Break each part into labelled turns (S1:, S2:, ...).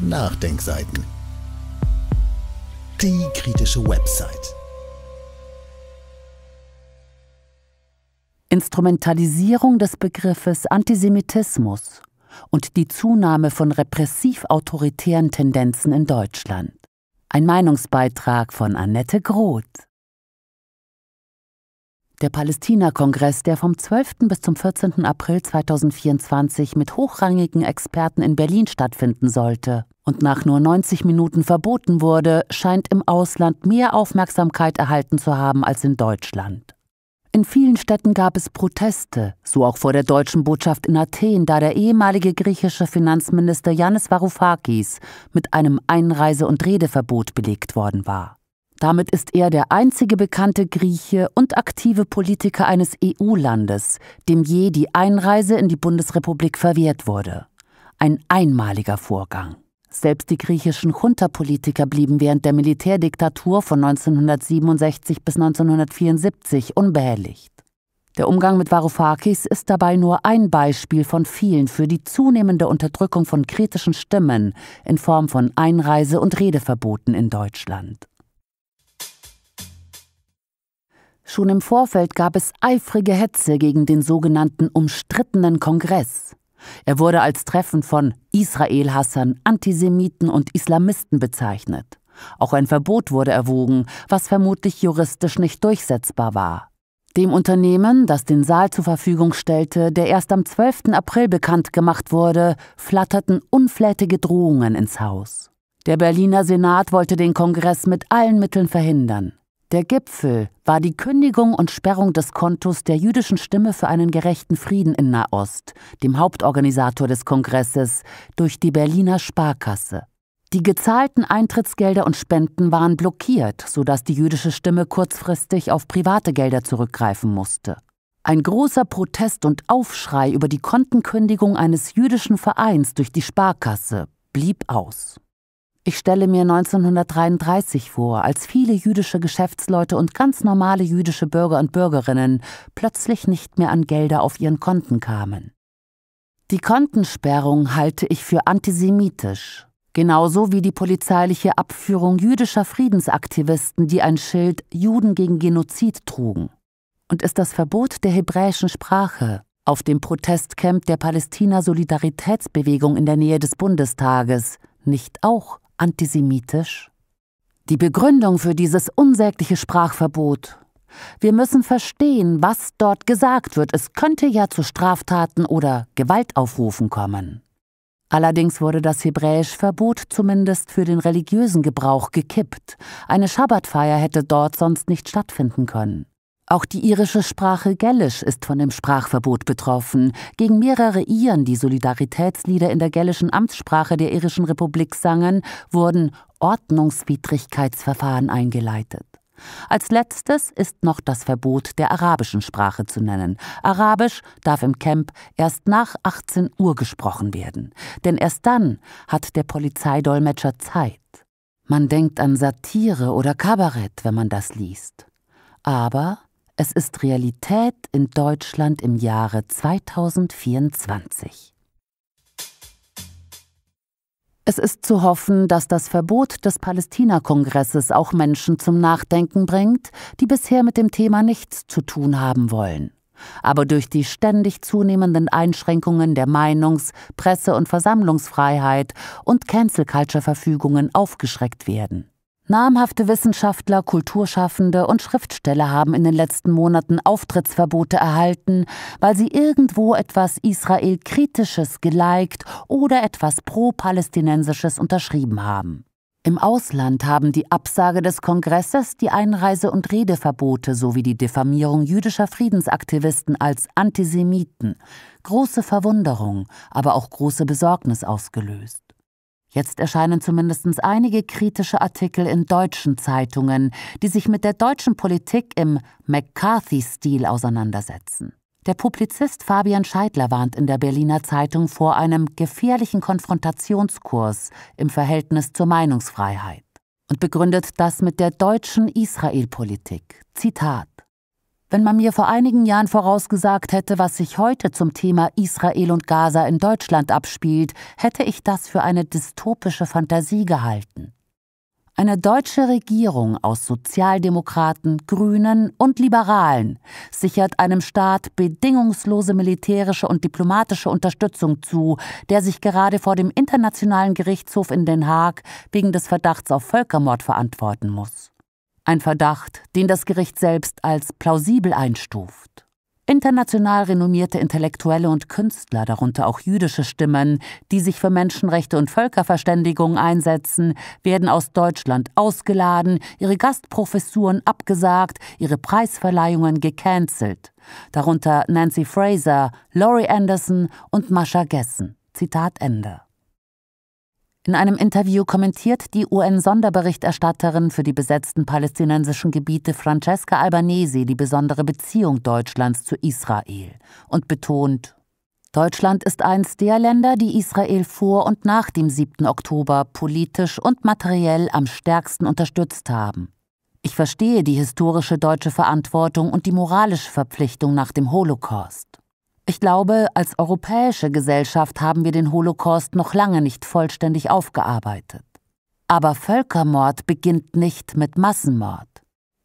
S1: Nachdenkseiten. Die kritische Website. Instrumentalisierung des Begriffes Antisemitismus und die Zunahme von repressiv-autoritären Tendenzen in Deutschland. Ein Meinungsbeitrag von Annette Groth der Palästina-Kongress, der vom 12. bis zum 14. April 2024 mit hochrangigen Experten in Berlin stattfinden sollte und nach nur 90 Minuten verboten wurde, scheint im Ausland mehr Aufmerksamkeit erhalten zu haben als in Deutschland. In vielen Städten gab es Proteste, so auch vor der deutschen Botschaft in Athen, da der ehemalige griechische Finanzminister Yannis Varoufakis mit einem Einreise- und Redeverbot belegt worden war. Damit ist er der einzige bekannte Grieche und aktive Politiker eines EU-Landes, dem je die Einreise in die Bundesrepublik verwehrt wurde. Ein einmaliger Vorgang. Selbst die griechischen Junta-Politiker blieben während der Militärdiktatur von 1967 bis 1974 unbehelligt. Der Umgang mit Varoufakis ist dabei nur ein Beispiel von vielen für die zunehmende Unterdrückung von kritischen Stimmen in Form von Einreise- und Redeverboten in Deutschland. Schon im Vorfeld gab es eifrige Hetze gegen den sogenannten umstrittenen Kongress. Er wurde als Treffen von Israelhassern, Antisemiten und Islamisten bezeichnet. Auch ein Verbot wurde erwogen, was vermutlich juristisch nicht durchsetzbar war. Dem Unternehmen, das den Saal zur Verfügung stellte, der erst am 12. April bekannt gemacht wurde, flatterten unflätige Drohungen ins Haus. Der Berliner Senat wollte den Kongress mit allen Mitteln verhindern. Der Gipfel war die Kündigung und Sperrung des Kontos der jüdischen Stimme für einen gerechten Frieden in Nahost, dem Hauptorganisator des Kongresses, durch die Berliner Sparkasse. Die gezahlten Eintrittsgelder und Spenden waren blockiert, sodass die jüdische Stimme kurzfristig auf private Gelder zurückgreifen musste. Ein großer Protest und Aufschrei über die Kontenkündigung eines jüdischen Vereins durch die Sparkasse blieb aus. Ich stelle mir 1933 vor, als viele jüdische Geschäftsleute und ganz normale jüdische Bürger und Bürgerinnen plötzlich nicht mehr an Gelder auf ihren Konten kamen. Die Kontensperrung halte ich für antisemitisch, genauso wie die polizeiliche Abführung jüdischer Friedensaktivisten, die ein Schild Juden gegen Genozid trugen. Und ist das Verbot der hebräischen Sprache auf dem Protestcamp der Palästina Solidaritätsbewegung in der Nähe des Bundestages nicht auch antisemitisch? Die Begründung für dieses unsägliche Sprachverbot. Wir müssen verstehen, was dort gesagt wird. Es könnte ja zu Straftaten oder Gewaltaufrufen kommen. Allerdings wurde das hebräische Verbot zumindest für den religiösen Gebrauch gekippt. Eine Schabbatfeier hätte dort sonst nicht stattfinden können. Auch die irische Sprache Gälisch ist von dem Sprachverbot betroffen. Gegen mehrere Iren, die Solidaritätslieder in der gälischen Amtssprache der irischen Republik sangen, wurden Ordnungswidrigkeitsverfahren eingeleitet. Als letztes ist noch das Verbot der arabischen Sprache zu nennen. Arabisch darf im Camp erst nach 18 Uhr gesprochen werden, denn erst dann hat der Polizeidolmetscher Zeit. Man denkt an Satire oder Kabarett, wenn man das liest. Aber es ist Realität in Deutschland im Jahre 2024. Es ist zu hoffen, dass das Verbot des Palästina-Kongresses auch Menschen zum Nachdenken bringt, die bisher mit dem Thema nichts zu tun haben wollen. Aber durch die ständig zunehmenden Einschränkungen der Meinungs-, Presse- und Versammlungsfreiheit und Cancel-Culture-Verfügungen aufgeschreckt werden. Namhafte Wissenschaftler, Kulturschaffende und Schriftsteller haben in den letzten Monaten Auftrittsverbote erhalten, weil sie irgendwo etwas Israel-Kritisches geliked oder etwas Pro-Palästinensisches unterschrieben haben. Im Ausland haben die Absage des Kongresses, die Einreise- und Redeverbote sowie die Diffamierung jüdischer Friedensaktivisten als Antisemiten große Verwunderung, aber auch große Besorgnis ausgelöst. Jetzt erscheinen zumindest einige kritische Artikel in deutschen Zeitungen, die sich mit der deutschen Politik im McCarthy-Stil auseinandersetzen. Der Publizist Fabian Scheidler warnt in der Berliner Zeitung vor einem gefährlichen Konfrontationskurs im Verhältnis zur Meinungsfreiheit und begründet das mit der deutschen Israel-Politik. Zitat wenn man mir vor einigen Jahren vorausgesagt hätte, was sich heute zum Thema Israel und Gaza in Deutschland abspielt, hätte ich das für eine dystopische Fantasie gehalten. Eine deutsche Regierung aus Sozialdemokraten, Grünen und Liberalen sichert einem Staat bedingungslose militärische und diplomatische Unterstützung zu, der sich gerade vor dem Internationalen Gerichtshof in Den Haag wegen des Verdachts auf Völkermord verantworten muss. Ein Verdacht, den das Gericht selbst als plausibel einstuft. International renommierte Intellektuelle und Künstler, darunter auch jüdische Stimmen, die sich für Menschenrechte und Völkerverständigung einsetzen, werden aus Deutschland ausgeladen, ihre Gastprofessuren abgesagt, ihre Preisverleihungen gecancelt. Darunter Nancy Fraser, Laurie Anderson und Mascha Gessen. Zitat Ende. In einem Interview kommentiert die UN-Sonderberichterstatterin für die besetzten palästinensischen Gebiete Francesca Albanese die besondere Beziehung Deutschlands zu Israel und betont, Deutschland ist eins der Länder, die Israel vor und nach dem 7. Oktober politisch und materiell am stärksten unterstützt haben. Ich verstehe die historische deutsche Verantwortung und die moralische Verpflichtung nach dem Holocaust. Ich glaube, als europäische Gesellschaft haben wir den Holocaust noch lange nicht vollständig aufgearbeitet. Aber Völkermord beginnt nicht mit Massenmord.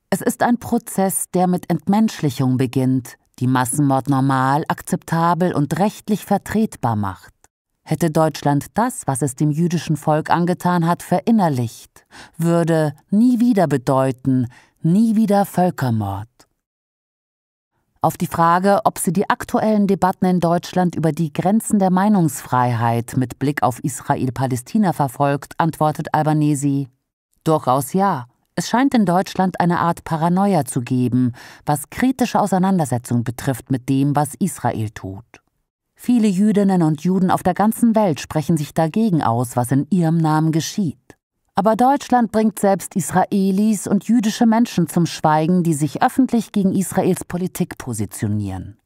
S1: Es ist ein Prozess, der mit Entmenschlichung beginnt, die Massenmord normal, akzeptabel und rechtlich vertretbar macht. Hätte Deutschland das, was es dem jüdischen Volk angetan hat, verinnerlicht, würde nie wieder bedeuten, nie wieder Völkermord. Auf die Frage, ob sie die aktuellen Debatten in Deutschland über die Grenzen der Meinungsfreiheit mit Blick auf Israel-Palästina verfolgt, antwortet Albanesi Durchaus ja. Es scheint in Deutschland eine Art Paranoia zu geben, was kritische Auseinandersetzung betrifft mit dem, was Israel tut. Viele Jüdinnen und Juden auf der ganzen Welt sprechen sich dagegen aus, was in ihrem Namen geschieht. Aber Deutschland bringt selbst Israelis und jüdische Menschen zum Schweigen, die sich öffentlich gegen Israels Politik positionieren.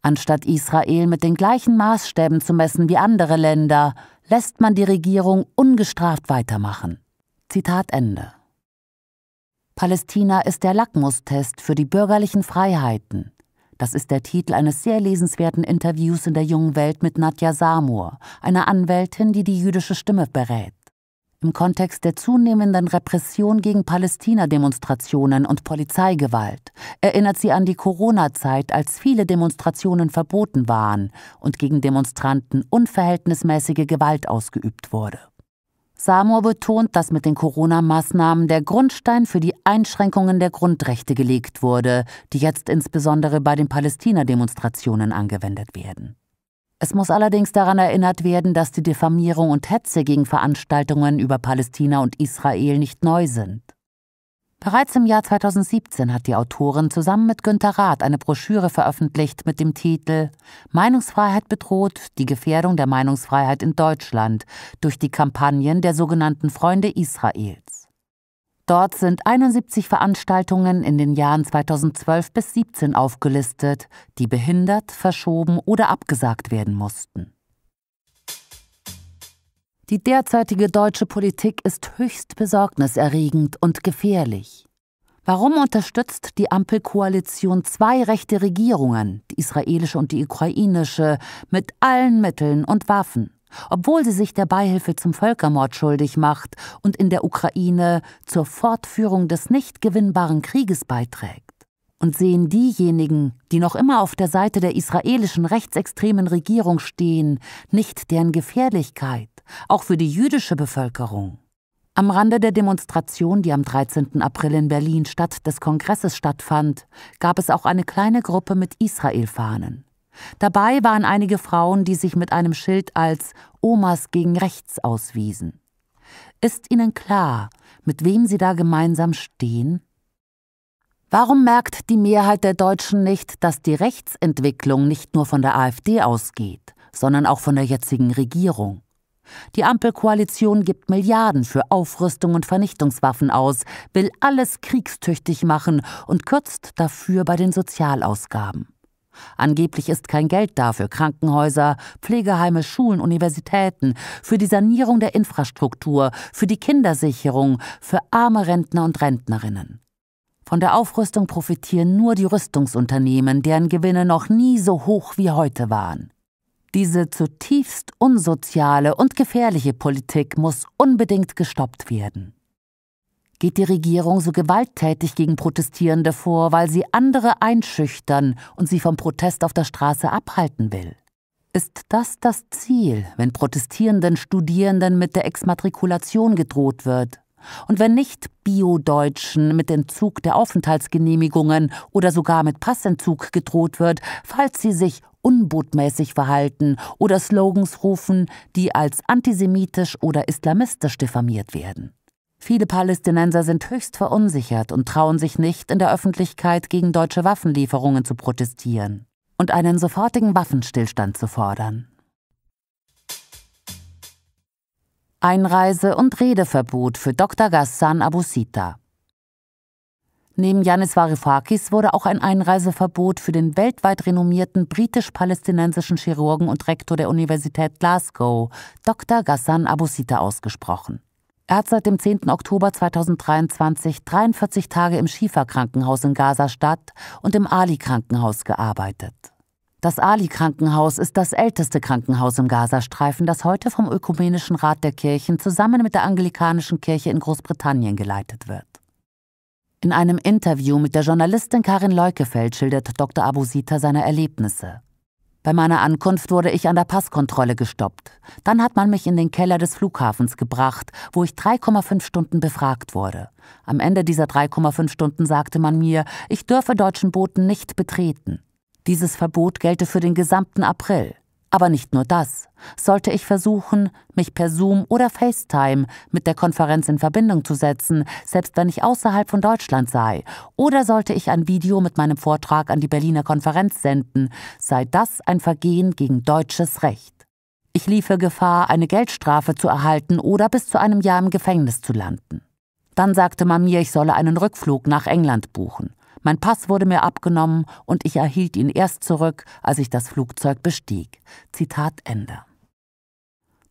S1: Anstatt Israel mit den gleichen Maßstäben zu messen wie andere Länder, lässt man die Regierung ungestraft weitermachen. Zitat Ende. Palästina ist der Lackmustest für die bürgerlichen Freiheiten. Das ist der Titel eines sehr lesenswerten Interviews in der jungen Welt mit Nadja Samur, einer Anwältin, die die jüdische Stimme berät im Kontext der zunehmenden Repression gegen Palästina-Demonstrationen und Polizeigewalt erinnert sie an die Corona-Zeit, als viele Demonstrationen verboten waren und gegen Demonstranten unverhältnismäßige Gewalt ausgeübt wurde. Samur betont, dass mit den Corona-Maßnahmen der Grundstein für die Einschränkungen der Grundrechte gelegt wurde, die jetzt insbesondere bei den Palästina-Demonstrationen angewendet werden. Es muss allerdings daran erinnert werden, dass die Diffamierung und Hetze gegen Veranstaltungen über Palästina und Israel nicht neu sind. Bereits im Jahr 2017 hat die Autorin zusammen mit Günter Rath eine Broschüre veröffentlicht mit dem Titel Meinungsfreiheit bedroht, die Gefährdung der Meinungsfreiheit in Deutschland durch die Kampagnen der sogenannten Freunde Israels. Dort sind 71 Veranstaltungen in den Jahren 2012 bis 2017 aufgelistet, die behindert, verschoben oder abgesagt werden mussten. Die derzeitige deutsche Politik ist höchst besorgniserregend und gefährlich. Warum unterstützt die Ampelkoalition zwei rechte Regierungen, die israelische und die ukrainische, mit allen Mitteln und Waffen? obwohl sie sich der Beihilfe zum Völkermord schuldig macht und in der Ukraine zur Fortführung des nicht gewinnbaren Krieges beiträgt. Und sehen diejenigen, die noch immer auf der Seite der israelischen rechtsextremen Regierung stehen, nicht deren Gefährlichkeit, auch für die jüdische Bevölkerung. Am Rande der Demonstration, die am 13. April in Berlin statt des Kongresses stattfand, gab es auch eine kleine Gruppe mit Israel-Fahnen. Dabei waren einige Frauen, die sich mit einem Schild als Omas gegen rechts auswiesen. Ist Ihnen klar, mit wem Sie da gemeinsam stehen? Warum merkt die Mehrheit der Deutschen nicht, dass die Rechtsentwicklung nicht nur von der AfD ausgeht, sondern auch von der jetzigen Regierung? Die Ampelkoalition gibt Milliarden für Aufrüstung und Vernichtungswaffen aus, will alles kriegstüchtig machen und kürzt dafür bei den Sozialausgaben. Angeblich ist kein Geld da für Krankenhäuser, Pflegeheime, Schulen, Universitäten, für die Sanierung der Infrastruktur, für die Kindersicherung, für arme Rentner und Rentnerinnen. Von der Aufrüstung profitieren nur die Rüstungsunternehmen, deren Gewinne noch nie so hoch wie heute waren. Diese zutiefst unsoziale und gefährliche Politik muss unbedingt gestoppt werden geht die Regierung so gewalttätig gegen Protestierende vor, weil sie andere einschüchtern und sie vom Protest auf der Straße abhalten will. Ist das das Ziel, wenn protestierenden Studierenden mit der Exmatrikulation gedroht wird? Und wenn nicht Bio-Deutschen mit Entzug der Aufenthaltsgenehmigungen oder sogar mit Passentzug gedroht wird, falls sie sich unbotmäßig verhalten oder Slogans rufen, die als antisemitisch oder islamistisch diffamiert werden? Viele Palästinenser sind höchst verunsichert und trauen sich nicht, in der Öffentlichkeit gegen deutsche Waffenlieferungen zu protestieren und einen sofortigen Waffenstillstand zu fordern. Einreise- und Redeverbot für Dr. Ghassan Abusita. Neben Yanis Varoufakis wurde auch ein Einreiseverbot für den weltweit renommierten britisch-palästinensischen Chirurgen und Rektor der Universität Glasgow, Dr. Ghassan Abusita, ausgesprochen. Er hat seit dem 10. Oktober 2023 43 Tage im Schiefer-Krankenhaus in Gaza-Stadt und im Ali-Krankenhaus gearbeitet. Das Ali-Krankenhaus ist das älteste Krankenhaus im Gazastreifen, das heute vom Ökumenischen Rat der Kirchen zusammen mit der Anglikanischen Kirche in Großbritannien geleitet wird. In einem Interview mit der Journalistin Karin Leukefeld schildert Dr. Abusita seine Erlebnisse. Bei meiner Ankunft wurde ich an der Passkontrolle gestoppt. Dann hat man mich in den Keller des Flughafens gebracht, wo ich 3,5 Stunden befragt wurde. Am Ende dieser 3,5 Stunden sagte man mir, ich dürfe deutschen Booten nicht betreten. Dieses Verbot gelte für den gesamten April. Aber nicht nur das. Sollte ich versuchen, mich per Zoom oder FaceTime mit der Konferenz in Verbindung zu setzen, selbst wenn ich außerhalb von Deutschland sei, oder sollte ich ein Video mit meinem Vortrag an die Berliner Konferenz senden, sei das ein Vergehen gegen deutsches Recht. Ich liefe Gefahr, eine Geldstrafe zu erhalten oder bis zu einem Jahr im Gefängnis zu landen. Dann sagte man mir, ich solle einen Rückflug nach England buchen. Mein Pass wurde mir abgenommen und ich erhielt ihn erst zurück, als ich das Flugzeug bestieg. Zitat Ende.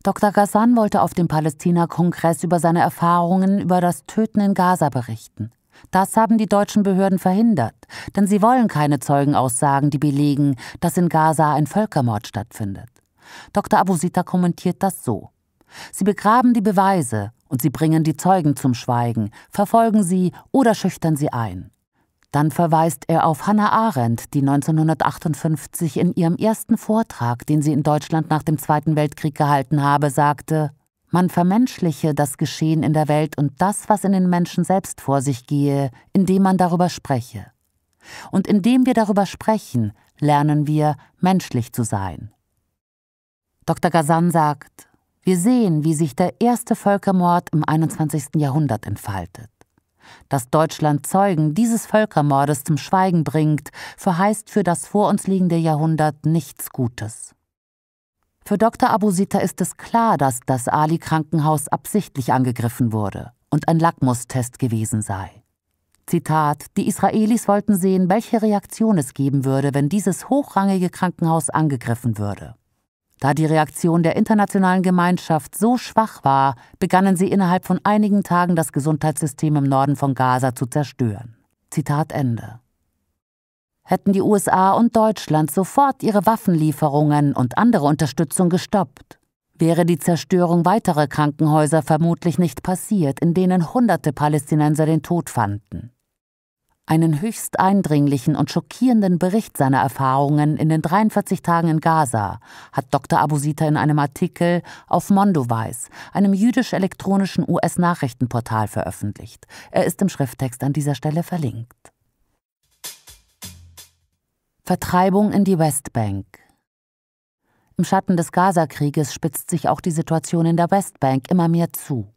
S1: Dr. Ghassan wollte auf dem Palästina-Kongress über seine Erfahrungen über das Töten in Gaza berichten. Das haben die deutschen Behörden verhindert, denn sie wollen keine Zeugenaussagen, die belegen, dass in Gaza ein Völkermord stattfindet. Dr. Abusita kommentiert das so. Sie begraben die Beweise und sie bringen die Zeugen zum Schweigen, verfolgen sie oder schüchtern sie ein. Dann verweist er auf Hannah Arendt, die 1958 in ihrem ersten Vortrag, den sie in Deutschland nach dem Zweiten Weltkrieg gehalten habe, sagte, man vermenschliche das Geschehen in der Welt und das, was in den Menschen selbst vor sich gehe, indem man darüber spreche. Und indem wir darüber sprechen, lernen wir, menschlich zu sein. Dr. Gazan sagt, wir sehen, wie sich der erste Völkermord im 21. Jahrhundert entfaltet dass Deutschland Zeugen dieses Völkermordes zum Schweigen bringt, verheißt für das vor uns liegende Jahrhundert nichts Gutes. Für Dr. Abusita ist es klar, dass das Ali-Krankenhaus absichtlich angegriffen wurde und ein Lackmustest gewesen sei. Zitat, die Israelis wollten sehen, welche Reaktion es geben würde, wenn dieses hochrangige Krankenhaus angegriffen würde. Da die Reaktion der internationalen Gemeinschaft so schwach war, begannen sie innerhalb von einigen Tagen das Gesundheitssystem im Norden von Gaza zu zerstören. Zitat Ende. Hätten die USA und Deutschland sofort ihre Waffenlieferungen und andere Unterstützung gestoppt, wäre die Zerstörung weiterer Krankenhäuser vermutlich nicht passiert, in denen hunderte Palästinenser den Tod fanden einen höchst eindringlichen und schockierenden Bericht seiner Erfahrungen in den 43 Tagen in Gaza hat Dr. Abusita in einem Artikel auf Mondoweiß, einem jüdisch-elektronischen US-Nachrichtenportal, veröffentlicht. Er ist im Schrifttext an dieser Stelle verlinkt. Vertreibung in die Westbank. Im Schatten des Gazakrieges spitzt sich auch die Situation in der Westbank immer mehr zu.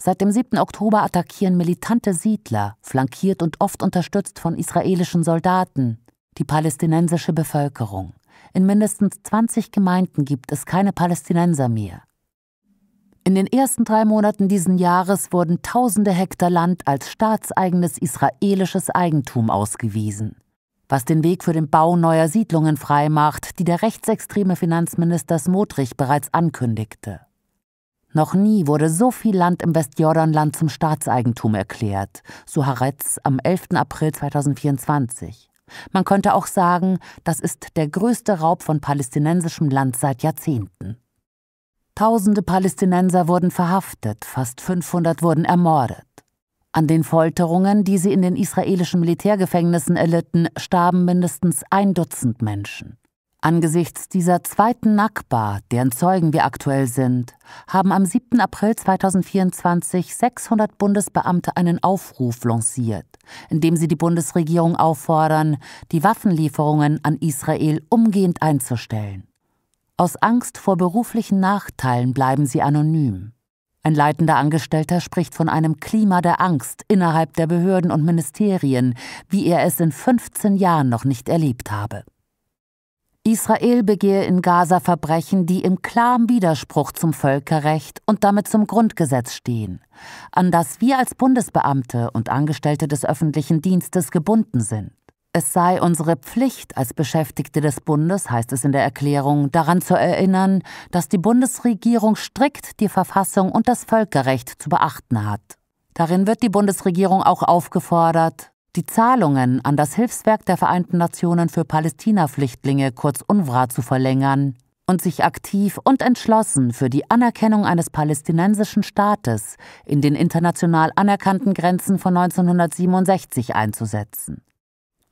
S1: Seit dem 7. Oktober attackieren militante Siedler, flankiert und oft unterstützt von israelischen Soldaten, die palästinensische Bevölkerung. In mindestens 20 Gemeinden gibt es keine Palästinenser mehr. In den ersten drei Monaten diesen Jahres wurden tausende Hektar Land als staatseigenes israelisches Eigentum ausgewiesen, was den Weg für den Bau neuer Siedlungen freimacht, die der rechtsextreme Finanzminister Smotrich bereits ankündigte. Noch nie wurde so viel Land im Westjordanland zum Staatseigentum erklärt, so Haaretz am 11. April 2024. Man könnte auch sagen, das ist der größte Raub von palästinensischem Land seit Jahrzehnten. Tausende Palästinenser wurden verhaftet, fast 500 wurden ermordet. An den Folterungen, die sie in den israelischen Militärgefängnissen erlitten, starben mindestens ein Dutzend Menschen. Angesichts dieser zweiten Nakba, deren Zeugen wir aktuell sind, haben am 7. April 2024 600 Bundesbeamte einen Aufruf lanciert, in dem sie die Bundesregierung auffordern, die Waffenlieferungen an Israel umgehend einzustellen. Aus Angst vor beruflichen Nachteilen bleiben sie anonym. Ein leitender Angestellter spricht von einem Klima der Angst innerhalb der Behörden und Ministerien, wie er es in 15 Jahren noch nicht erlebt habe. Israel begehe in Gaza Verbrechen, die im klaren Widerspruch zum Völkerrecht und damit zum Grundgesetz stehen, an das wir als Bundesbeamte und Angestellte des öffentlichen Dienstes gebunden sind. Es sei unsere Pflicht als Beschäftigte des Bundes, heißt es in der Erklärung, daran zu erinnern, dass die Bundesregierung strikt die Verfassung und das Völkerrecht zu beachten hat. Darin wird die Bundesregierung auch aufgefordert, die Zahlungen an das Hilfswerk der Vereinten Nationen für Palästina-Flüchtlinge kurz UNWRA, zu verlängern und sich aktiv und entschlossen für die Anerkennung eines palästinensischen Staates in den international anerkannten Grenzen von 1967 einzusetzen.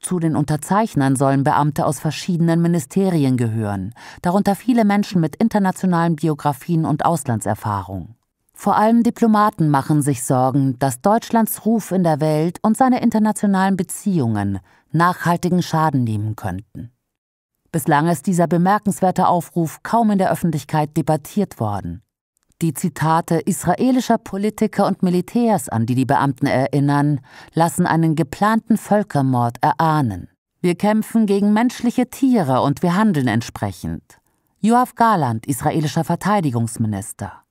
S1: Zu den Unterzeichnern sollen Beamte aus verschiedenen Ministerien gehören, darunter viele Menschen mit internationalen Biografien und Auslandserfahrung. Vor allem Diplomaten machen sich Sorgen, dass Deutschlands Ruf in der Welt und seine internationalen Beziehungen nachhaltigen Schaden nehmen könnten. Bislang ist dieser bemerkenswerte Aufruf kaum in der Öffentlichkeit debattiert worden. Die Zitate israelischer Politiker und Militärs, an die die Beamten erinnern, lassen einen geplanten Völkermord erahnen. Wir kämpfen gegen menschliche Tiere und wir handeln entsprechend. Joachim Garland, israelischer Verteidigungsminister.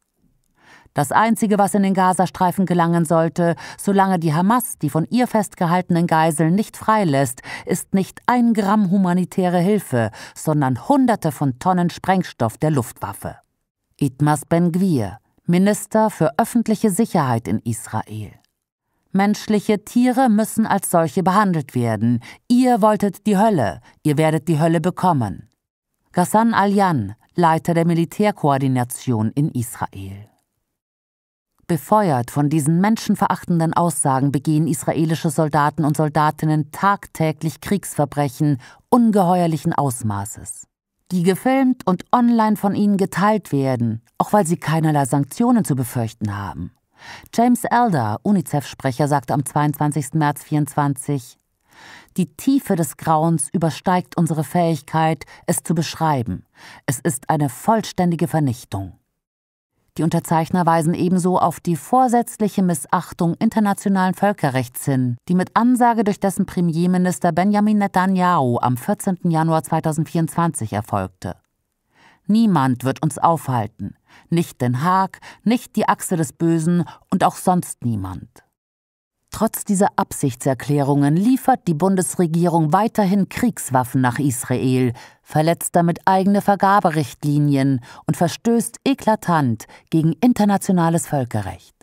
S1: Das Einzige, was in den Gazastreifen gelangen sollte, solange die Hamas die von ihr festgehaltenen Geiseln nicht freilässt, ist nicht ein Gramm humanitäre Hilfe, sondern Hunderte von Tonnen Sprengstoff der Luftwaffe. Itmas ben Gwir, Minister für öffentliche Sicherheit in Israel. Menschliche Tiere müssen als solche behandelt werden. Ihr wolltet die Hölle, ihr werdet die Hölle bekommen. Ghassan Aljan, Leiter der Militärkoordination in Israel. Befeuert von diesen menschenverachtenden Aussagen begehen israelische Soldaten und Soldatinnen tagtäglich Kriegsverbrechen ungeheuerlichen Ausmaßes, die gefilmt und online von ihnen geteilt werden, auch weil sie keinerlei Sanktionen zu befürchten haben. James Elder, UNICEF-Sprecher, sagte am 22. März 24: Die Tiefe des Grauens übersteigt unsere Fähigkeit, es zu beschreiben. Es ist eine vollständige Vernichtung. Die Unterzeichner weisen ebenso auf die vorsätzliche Missachtung internationalen Völkerrechts hin, die mit Ansage durch dessen Premierminister Benjamin Netanyahu am 14. Januar 2024 erfolgte. Niemand wird uns aufhalten, nicht Den Haag, nicht die Achse des Bösen und auch sonst niemand. Trotz dieser Absichtserklärungen liefert die Bundesregierung weiterhin Kriegswaffen nach Israel, verletzt damit eigene Vergaberichtlinien und verstößt eklatant gegen internationales Völkerrecht.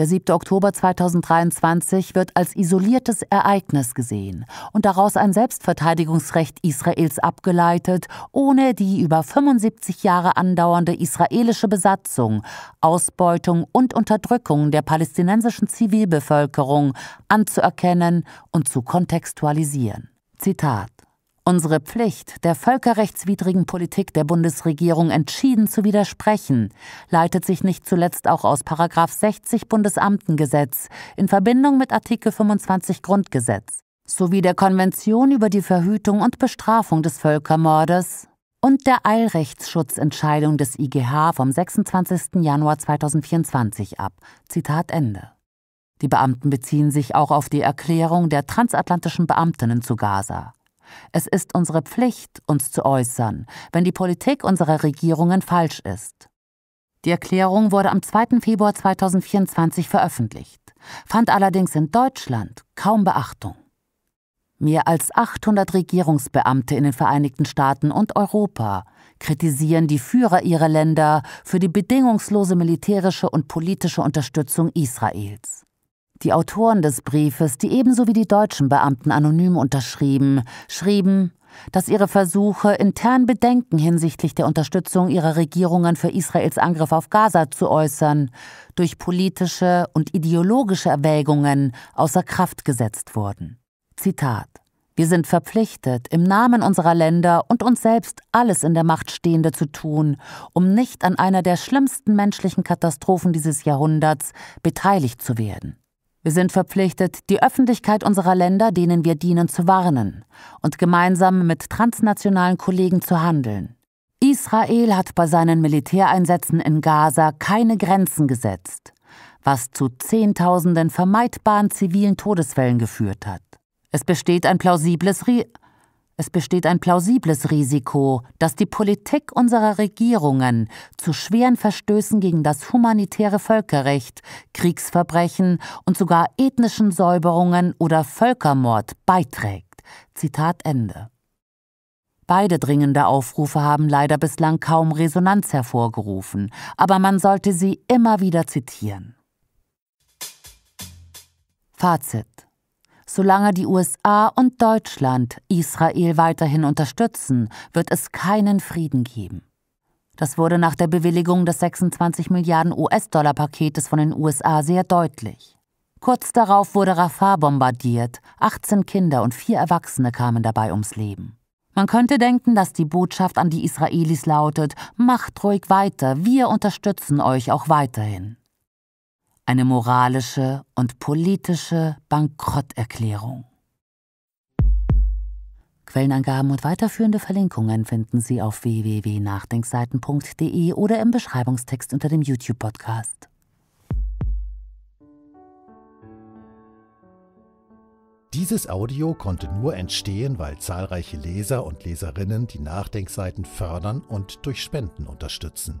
S1: Der 7. Oktober 2023 wird als isoliertes Ereignis gesehen und daraus ein Selbstverteidigungsrecht Israels abgeleitet, ohne die über 75 Jahre andauernde israelische Besatzung, Ausbeutung und Unterdrückung der palästinensischen Zivilbevölkerung anzuerkennen und zu kontextualisieren. Zitat unsere Pflicht, der völkerrechtswidrigen Politik der Bundesregierung entschieden zu widersprechen, leitet sich nicht zuletzt auch aus 60 Bundesamtengesetz in Verbindung mit Artikel 25 Grundgesetz sowie der Konvention über die Verhütung und Bestrafung des Völkermordes und der Eilrechtsschutzentscheidung des IGH vom 26. Januar 2024 ab. Zitat Ende. Die Beamten beziehen sich auch auf die Erklärung der transatlantischen Beamtinnen zu Gaza. Es ist unsere Pflicht, uns zu äußern, wenn die Politik unserer Regierungen falsch ist. Die Erklärung wurde am 2. Februar 2024 veröffentlicht, fand allerdings in Deutschland kaum Beachtung. Mehr als 800 Regierungsbeamte in den Vereinigten Staaten und Europa kritisieren die Führer ihrer Länder für die bedingungslose militärische und politische Unterstützung Israels. Die Autoren des Briefes, die ebenso wie die deutschen Beamten anonym unterschrieben, schrieben, dass ihre Versuche, intern Bedenken hinsichtlich der Unterstützung ihrer Regierungen für Israels Angriff auf Gaza zu äußern, durch politische und ideologische Erwägungen außer Kraft gesetzt wurden. Zitat wir sind verpflichtet, im Namen unserer Länder und uns selbst alles in der Macht Stehende zu tun, um nicht an einer der schlimmsten menschlichen Katastrophen dieses Jahrhunderts beteiligt zu werden. Wir sind verpflichtet, die Öffentlichkeit unserer Länder, denen wir dienen, zu warnen und gemeinsam mit transnationalen Kollegen zu handeln. Israel hat bei seinen Militäreinsätzen in Gaza keine Grenzen gesetzt, was zu Zehntausenden vermeidbaren zivilen Todesfällen geführt hat. Es besteht ein plausibles Ri es besteht ein plausibles Risiko, dass die Politik unserer Regierungen zu schweren Verstößen gegen das humanitäre Völkerrecht, Kriegsverbrechen und sogar ethnischen Säuberungen oder Völkermord beiträgt. Zitat Ende. Beide dringende Aufrufe haben leider bislang kaum Resonanz hervorgerufen, aber man sollte sie immer wieder zitieren. Fazit Solange die USA und Deutschland Israel weiterhin unterstützen, wird es keinen Frieden geben. Das wurde nach der Bewilligung des 26 Milliarden US-Dollar-Paketes von den USA sehr deutlich. Kurz darauf wurde Rafah bombardiert, 18 Kinder und vier Erwachsene kamen dabei ums Leben. Man könnte denken, dass die Botschaft an die Israelis lautet, macht ruhig weiter, wir unterstützen euch auch weiterhin eine moralische und politische Bankrotterklärung. Quellenangaben und weiterführende Verlinkungen finden Sie auf www.nachdenkseiten.de oder im Beschreibungstext unter dem YouTube-Podcast. Dieses Audio konnte nur entstehen, weil zahlreiche Leser und Leserinnen die Nachdenkseiten fördern und durch Spenden unterstützen.